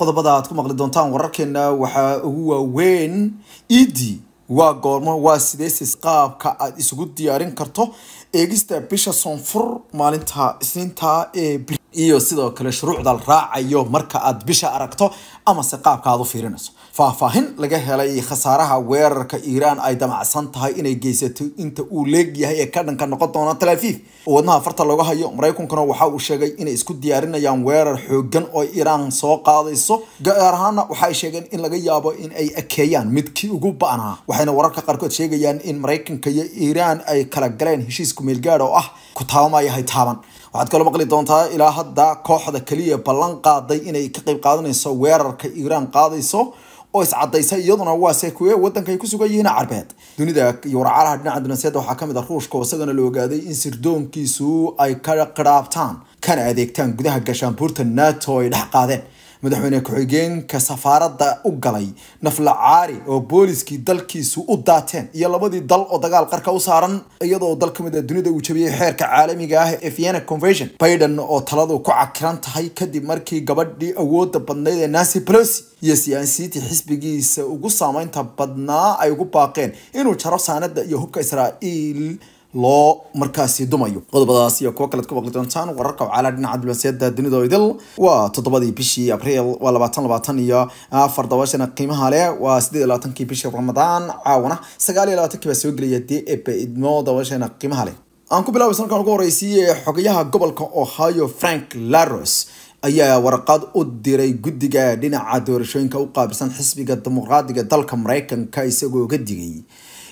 qodobada aad ku maqli doontaan wararkeena waxaa ugu waaweyn idi e waa goormo waa sideesis qaabka aad isugu diyaarin karto eegista bisha soonfur maalinta isniinta ee iyo sidoo kale shuruucda raacayo marka aad bisha aragto amase qaabka aad u fiirinayso faahfaahin laga helay khasaaraha weerarka iiraan ay damacsan tahay inay geysato inta uu leegyahay ee ka dhanka noqon doona talaafiif oo wadnaha farta laga hayo maraykankuna waxa uu sheegay inay isku diyaarinayaan weerar xooggan oo iiraan soo qaadayso gaar ahaana waxaay sheegeen in laga yaabo in ay akeeyaan midkii ugu ba-naa waxayna wararka qaarkood sheegayaan in maraykanka iyo iiraan ay kala galeen heshiis kumeelgaadh oo ah ku taabamayahay taaban waxaad kaloo maqli doontaa ilaa hadda kooxda keliya ballan qaaday inay ka qayb qaadanayso weerarka iiraan qaadayso oo iscadaysa iyaduna waase kuwe wadanka ay ku sugan yihiin carbeed dunida iyo warcaalaha dhinaca dunaasiyada waxaa ka mid a ah ruushka oo isagana la ogaaday in sirdoonkiisu ay ka qiraabtaan kana adeegtaan gudaha gashaanbuurta nato ay dhex qaadeen madaxweyne ku-xigeenka safaarada u galay nafla caari oo booliskii dalkiisu u daateen iyo labadii dal oo dagaal qarka u saaran iyadoo dal ka mid a ah dunida uu jabiyey xeerka caalamiga ah ee vienna convention biden oo taladu ku cakiran tahay kadib markii gabadhii awooda badnayd ee nancy palosi iyo siyaasiyiintii xisbigiisa ugu saameynta badnaa ay ugu baaqeen inuu jaro saanada iyo hubka israa'iil loo markaasi dumayo qodobadaas iyo kuwo kalead ku maqli doontaan wararka wacaalaa dhinaca dibasiyada dunida idil waa toddobadii bishii abriil waa labaatan labaatan iyo afar dabaashana qiimaha leh waa sideed iyo labaatankii bishii ramadaan caawana sagaal iyo labaatanki baa soo gelaya dee epa idmo dabaashana qiimaha leh aan ku bilaabay sanadkan ugu horreysiiye xogayaha gobolka ohio frank laros ayaa warqad u diray guddiga dhinaca doorashooyinka u qaabilsan xisbiga dimuqraadiga dalka maraykanka isagoo ga digay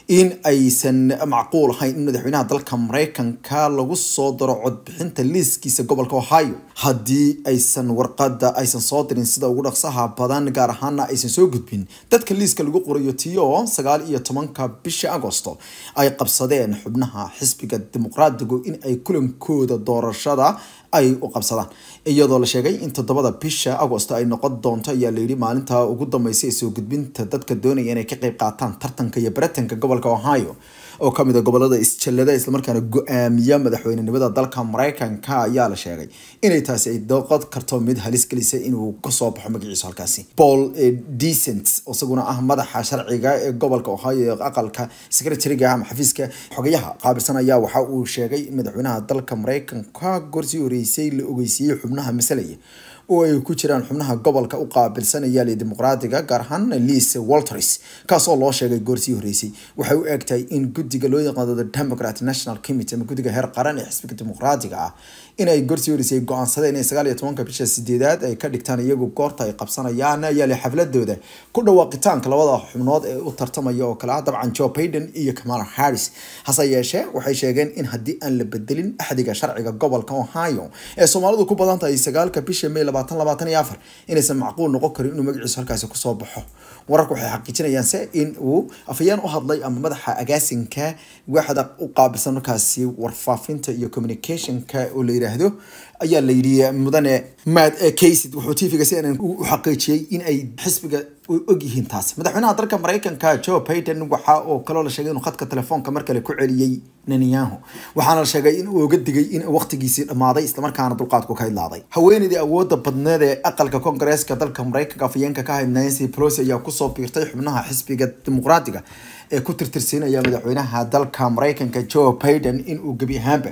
in aysan macquul ahayn in madaxweynaha dalka maraykanka lagu soo daro codbixinta liiskiisa gobolka ohio haddii aysan warqada aysan soo dirin sida ugu dhaqsaha badan gaar ahaana aysan soo gudbin dadka liiska lagu qorayo tiyo sagaal iyo tobanka bisha agosto ay qabsadeen xubnaha xisbiga dimuqraadigu in ay kulankooda doorashada ay u qabsadaan iyadoo la sheegay in toddobada bisha agost ay noqon doonto ayaa layidhi maalinta ugu dambeysay ee soo gudbinta dadka doonaya inay ka qeyb qaataan tartanka iyo baratanka gobolka ohio oo kamid a ah gobolada isjallada islamarkaana go-aamiya madaxweynenimada dalka maraykanka ayaa la sheegay inay taasi ay doqod karto mid halis gelisay inuu kasoo baxo magaciisa halkaasi paul eh, decent isaguna ah madaxa sharciga ee gobolka ohio ee aqalka secretariga ama xafiiska xogayaha qaabilsan ayaa waxa uu sheegay madaxweynaha dalka maraykanka goortii horeysay la ogeysiiyey xubnaha masalaya oo ay ku jiraan xubnaha gobolka u qaabilsanaya dimuqraadiga gaar ahaan liis walters kaasoo loo sheegay goorsii horeysay waxay u eegtahay in guddiga loo yaqaano the democrat national commit ama guddiga heer qaran ee xisbiga dimuqraadiga ah inay goorsii horeysay go-aansadeen in sagaal iyo tobanka bisha sideedaad ay ka dhigtaan iyagu goorta ay qabsanayaan yaali xafladooda ku dhawaaqitaanka labada xubnood ee u tartamaya oo kale ah dabcan joe baiden iyo kamala harris hase yeeshee waxay sheegeen in haddii aan la bedelin axdiga sharciga gobolka ohio ee soomaalidu ku badan tahay sagaalka bisha may labaatan labaatan inaysan macquul noqon karin inuu magaciisu halkaasi kusoo baxo wararku waxay xaqiijinayaan se in uu afhayeen u hadlay ama madaxa agaasinka waaxda u qaabilsan markaasi warfaafinta iyo communicationka oo la yiraahdo ayaa la yidhi mudane mad kaysid eh, wuxuu tv-ga cnn u xaqiijiyey in ay xisbiga ogyihiin taasi madaxweynaha dalka maraykanka joe baiden waxa oo kaloo la sheegay inuu khadka telefoonka mar kale ku celiyey netanyahu waxaana la sheegay in oga digay in waqtigiisii dhammaaday islamarkaana dulqaadku ka hadlaaday haweenaydii awooda badneed ee aqalka koongareeska dalka maraykanka afayeenka ka hayd nancy pelosi ayaa kusoo biirtay xubnaha xisbiga dimuqraadiga ee ku tirtirsiinaya madaxweynaha dalka maraykanka joe baiden in uu gebi ahaanba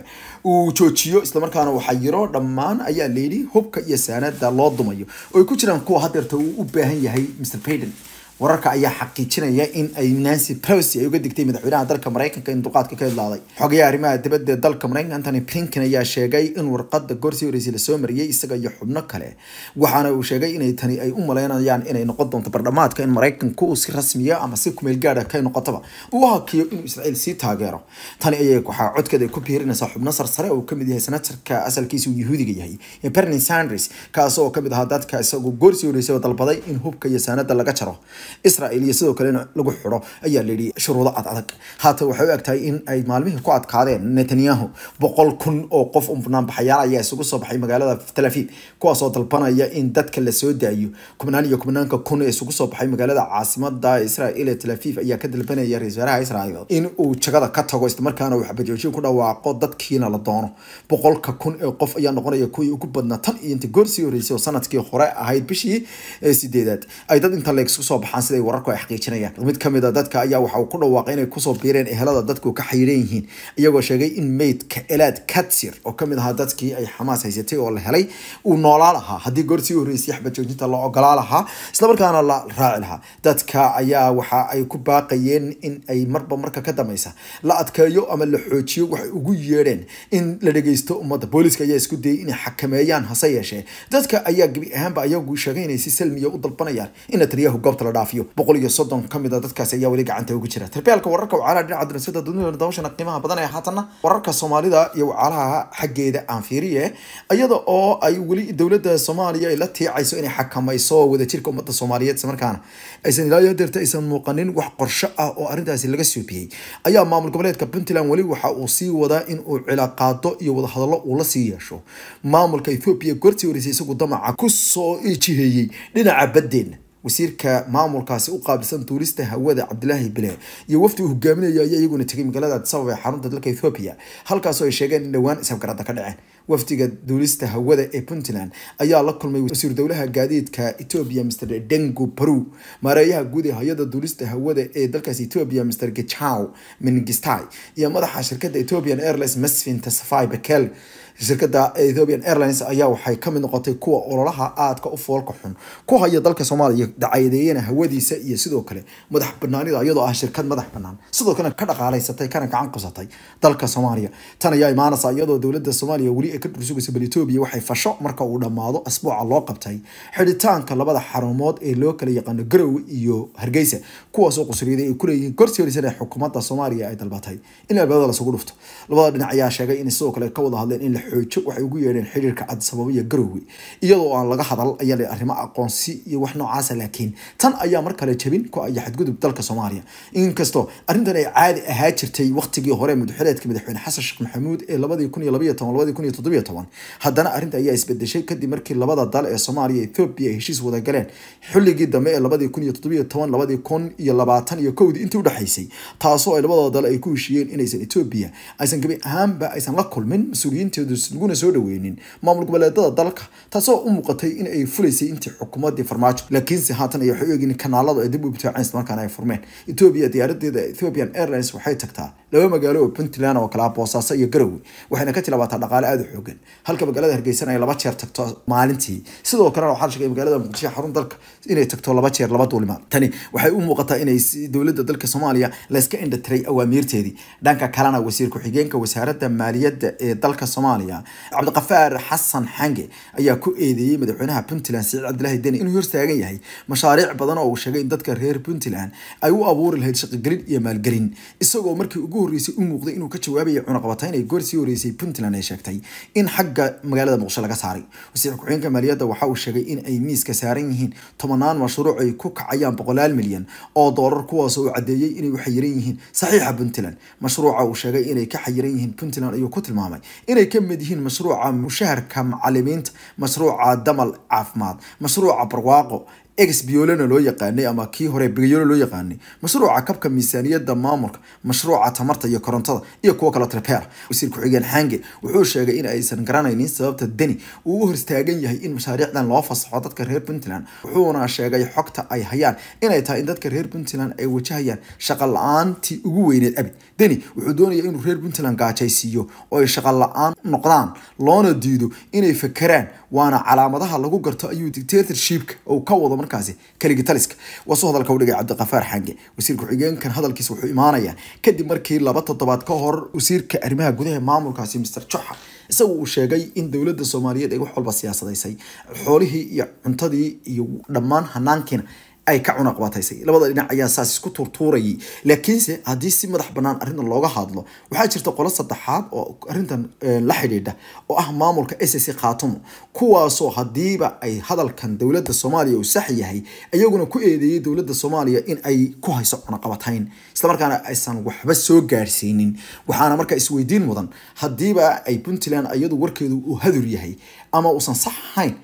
uu joojiyo islamarkaana waxayiro dhammaan ayaa layidhi hubka iyo saanada loo dumayo oy ku jiraan kuwa hadeerta uu u baahan yahay mr baiden wararka ayaa xaqiijinaya in ay nancy pelosi ay uga digtay madaxweynaha dalka mareykanka in dulqaadka ka hadlaaday xogayaha arrimaha dibadda dalka mareykanka antony blinken ayaa sheegay in warqadda goorsi horeysa lasoo mariyay isaga iyo xubno kale waxaana uu sheegay inay tani ay u maleynayaan inay noqon doonto bardhamaadka in mareykanku uu si rasmiya ama si kumeel ah ka noqotaba uu hakiyo inuu israa'iil sii taageero tani ayay waxaa codkeeda ku biirinaysaa xubno sarsare oo kamid yahay senatarka asalkiisa uu yahuudiga yahay ee bernie sanders kaas oo kamid ahaa dadka isagu goorsi horeysaba dalbaday in hubka iyo saanada laga jaro israel iyo sidoo kalena lagu xidho ayaa layidhi shuruudo ad haata waxay u eg in ay maalmihii ku adkaadeen netanyahu boqol kun oo qof unbanaanbaxayaal ayaa isugu soo baxay magaalada talafib kuwaasoo dalbanaya in dadka lasoo daayo kubnaan iyo kubnaanka kun ee isugu soo baxay magaalada caasimada israel ee talafif ayaa ka dalbanaya ra-isul wasaaraha israel in uu jagada ka tago islamarkaana waxbajoojin ku dhawaaqo dadkiina la doono boqolka kun ee qof ayaa noqonaya kuwii ugu badnaa tan iyo inta goorsii horeysay oo sanadkii hore ahayd bishii sideedaad ay dad inta leegsu soo baxaan waxaan siday wararku ay xaqiijinayaan mid kamid a ah dadka ayaa waxa uu ku dhawaaqay inay kusoo biireen ehelada dadku ka xayiran yihiin iyagoo sheegay in meydka elaad katsir oo kamid ahaa dadkii ay xamaas haysatay oo la helay uu noolaa lahaa haddii goortii horreysay xabajoojinta la ogolaa lahaa islamarkaana la raaci lahaa dadka ayaa waxa ay ku baaqayeen in ay marba marka ka dambaysa la adkeeyo ama la xoojiyo waxay ugu yeedheen in la dhegeysto ummadda booliska ayaa isku dayay inay xakameeyaan hase yeeshee dadka ayaa gebi ahaanba ayagu sheegay inay si salmiya u dalbanayaan in netanyahu goobta la dhaafo dhaafiyo boqol iyo soddon ka mid ah dadkaasi ayaa weli gacanta ugu jira tarbiyaalka wararka wacaalaha dhinaca dunisada dunida dabashana qiimaha badan ee haatanna wararka soomaalida iyo wacaalaha xaggeeda aan fiiriye iyada oo ay weli dowladda soomaaliya ay la tiicayso inay xakamayso wadajirka ummadda soomaaliyeed islamarkaana aysan ilaa iyo deerta aysan muuqanin wax qorsho ah oo arrintaasi laga soobiyey ayaa maamul goboleedka puntland weli waxa uu sii wadaa in uu cilaaqaado iyo wadahadallo uu la sii yeesho maamulka ethoobiya goortii horeysay isagu damaca ku soo jiheeyey dhinaca baddeen wasiirka maamulkaasi u qaabilsan tuurista hawada cabdilaahi bile iyo wafdi uu hogaaminayo ayaa iyaguna tegay magaalada adisababa ee xarunta dalka ethoobiya halkaasoo ay sheegeen in dhowaan ishabgarada ka dhaceen wafdiga duulista hawada ee puntland ayaa la kulmay wasiir dowlaha gaadiidka etoobiya mr dengu baru maareeyaha guud ee hay-ada duulista hawada ee dalkaas etoobiya mr gejaw mengistai iyo madaxa shirkada ethiopian airlines masfin tasafai bakel shirkada ethiopian airlines ayaa waxay kamid noqotay kuwa ololaha aadka u foolka xun ku haya dalka soomaaliya dacayadeeyana hawadiisa iyo sidoo kale madax banaanida iyadoo ah shirkad madax banaan sidoo kale ka dhaqaalaysatay kana gacan qabsatay dalka soomaaliya tan ayaa imaanaysa iyadoo dowlada soomaaliya weli ee ka dhursugaysa bal etoobiya waxay fasho marka uu dhammaado asbuuca loo qabtay xidhitaanka labada xarumood ee loo kala yaqaano garowe iyo hargeysa kuwaasoo qusuryaday ay kuleeyihiin gorsialisana xukuumadda soomaaliya ay dalbatay in albaabada lasugu dhufto labada dhinac ayaa sheegay inay sidoo kale ka wada hadleen in la xoojo waxay ugu yeedheen xiriirka cadsababo iyo iyadoo aan laga hadal ayaa le arrimo aqoonsi iyo wax noocaasa ah, laakiin tan ayaa mar kale jabin ku aya xadgudub dalka soomaaliya inkastoo arrintan ay caadi ahaa jirtay wakhtigii hore mudxuleedka madaxweyne xasan sheekh maxamuud ee labadii kun iyo labaiyo toban labadii kun iyo toddoba haddana arrinta ayaa isbedeshay kadib markii labada dal ee soomaaliya ethoobiya ay heshiis wada galeen xilligii dambe ee intii udhexaysay taasoo ay labadooda dal ay ku heshiiyeen inaysan ethoobiya aysan gebi ahaanba aysan la kulmin mas-uuliyiinteedu laguna soo dhaweynin maamul goboleedada dalka taasoo u muuqatay in ay fulaysay intii xukuumadii farmaajo laakiinse haatan ay waxu eegin kanaaladu ay dib u ibtiaceen markaana ay furmeen ethoobiya diyaaradeeda ethiopian airlines waxay tagtaa laba magaalo oo puntland oo kala boosaaso iyo garowe waxayna ka tilaabataa dhaqaale aada xoogan halka magaalada hargeysan ay laba jeer tagto maalintii sidoo kalena waxaa sheegay magaalada muqdisho xarun dalka inay tagto laba jeer laba duulimaad tani waxay u muuqataa inay dowladda dalka soomaaliya la iska indhatiray awaamiirteedii dhanka kalena wasiir ku-xigeenka wasaaradda maaliyadda ee dalka soomaaliya cabdiqafaar xasan xange ayaa ku eedeeyey madaxweynaha puntland siciid cabdilaahi deni inuu hortaagan yahay mashaariic badan oo uu sheegay in dadka reer puntland ay u abuuri lahayd shaqogelin iyo maalgelin isagoo markii ugu horreysay u muuqday inuu ka jawaabayo cunaqabatayn ay goor sii horeysay puntland ay sheegtay in xagga magaalada muqdisho laga saaray wasiir ku-xigeenka maaliyadda waxa uu sheegay in ay miiska saaran yihiin tobanaan mashruuc ay ku kacayaan boqolaal milyan oo doolar kuwaas uu cadeeyey inay u xayiran yihiin saxiixa puntland mashruuca uu sheegay inay ka xayiran yihiin puntland ayuu ku tilmaamay inay ka mid yihiin mashruuca mushaharka macalimiinta mashruuca damal caafimaad mashruuca barwaaqo ex biolena loo yaqaanay ama kii hore briolo loo yaqaanay mashruuca kabka miisaaniyada maamulka mashruuca tamarta iyo korontada iyo kuwo kale treper wasiir ku-xigeen hange wuxuu sheegay in aysan garanaynin sababta deni uu u horstaagan yahay in mashaariicdan loo fasaxo dadka reer puntland wuxuuna sheegay xogta ay hayaan inay tahay in dadka reer puntland ay wajahayaan shaqa la-aantii ugu weyneed abid deni wuxuu doonaya inuu reer puntland gaajaysiiyo oo ay shaqa la-aan noqdaan loona diido inay fakeraan waana calaamadaha lagu garto ayuu dictatorshipka uu ka wado warkaasi keligi taliska wasu hadalka u dhigay cabdiqafaar xange wasiir ku-xigeenkan hadalkiisa wuxuu imaanayaa kadib markii laba toddobaad ka hor wasiirka arrimaha gudaha maamulkaasi master joxa isagu uu sheegay in dowladda soomaaliyeed ay wax walba siyaasadaysay xoolihii iyo cuntadii iyo dhammaan hanaankiina ay ka cunaqbataysa labada dhinac ayaa saas isku tuurtuurayay laakiinse haddii si madax bannaan arrintan looga hadlo waxaa jirta qolo saddexaad oo arrintan eh, la xidhiidha oo ah maamulka s c khaatumo kuwaasoo haddiiba ay hadalkan dowladda soomaaliya uu sax yahay ayaguna ku eedeeyay dowladda soomaaliya in ay ku hayso cunaqabatayn islamarkaana aysan waxba soo gaadhsiinin waxaana markaa isweydiin mudan haddiiba ay puntland iyadu warkeedu uu hadur yahay ama uusan sax ahayn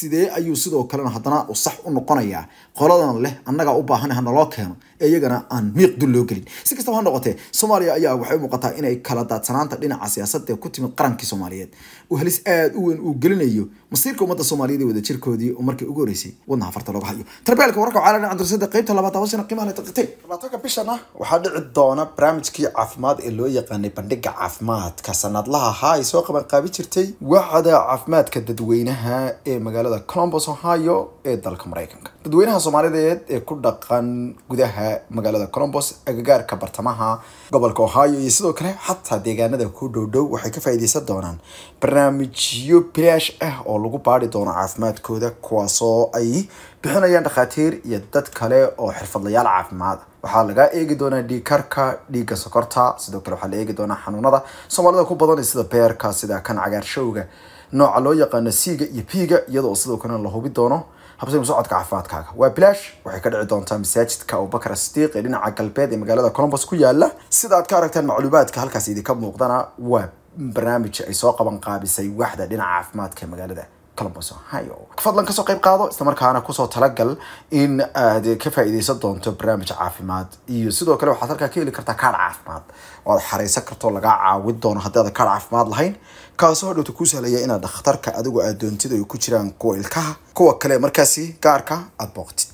sidee ayuu sidoo kalena haddana u sax u noqonayaa qoladan leh annagaa u baahan hanaloo keeno ee iyagana aan miiq dul loo gelin si kastaba ha noqotee soomaaliya ayaa waxay u muuqataa inay kala daadsanaanta dhinaca siyaasadda ku timid qarankii soomaaliyeed uu halis aada u weyn uu gelinayo masiirka ummadda soomaaliyeed ee wadajirkoodii oo markii ugu horeysay wadnaha farta looga hayo tarbeelka wararka caalami cabdirasada qaybta labaad daawashana qiimaha taqtay labaatanka bishana waxaa dhici doona barnaamijkii caafimaad ee loo yaqaanay bandhiga caafimaadka sanadlaha ahaa ay soo qabanqaabi jirtay waaxda caafimaadka dadweynaha ee magaalada magaalada colombos ohio ee dalka maraykanka dadweynaha soomaalideed ee ku dhaqan gudaha magaalada colombos agagaarka bartamaha gobolka ohio iyo sidoo kale xataa deegaanada ku dhowdhow waxay ka faa'iideysan doonaan barnaamijyo bilaash ah oo lagu baari doono caafimaadkooda kuwaasoo ay bixinayaan dhakhaatiir iyo dad kale oo xirfadlayaal caafimaad waxaa laga eegi doonaa dhiikarka dhiigga sokorta sidoo kale waxaa la eegi doonaa xanuunada soomaalida ku badan sida beerka sida kan cagaarshowga nooca loo yaqaano siiga iyo p-ga iyadoo sidoo kalena la hubi doono habsami socodka caafimaadkaaga waa bilaash waxay ka dhici doontaa masaajidka abubakar sidiiq ee dhinaca galbeed ee magaalada colombus ku yaala sidaad ka aragtaan macluumaadka halkaas idinka muuqdana waa barnaamij ay soo qaban qaabisay waxda dhinaca caafimaadka ee magaalada colombus ohio fadlan kasoo qayb qaado islamarkaana kusoo talagal in aad ka faa'iideysan doonto barnaamij caafimaad iyo sidoo kale waxaad halkaa ka heli kartaa kaadh caafimaad oo aad xareysan kartoo lagaa caawin doono haddaada kaadh caafimaad lahayn kaasoo dhowta kuu sahlaya inaad dhakhtarka adigu aad doontid ay ku jiraan kuwa ilkaha kuwa kale markaasi gaarka aad booqtid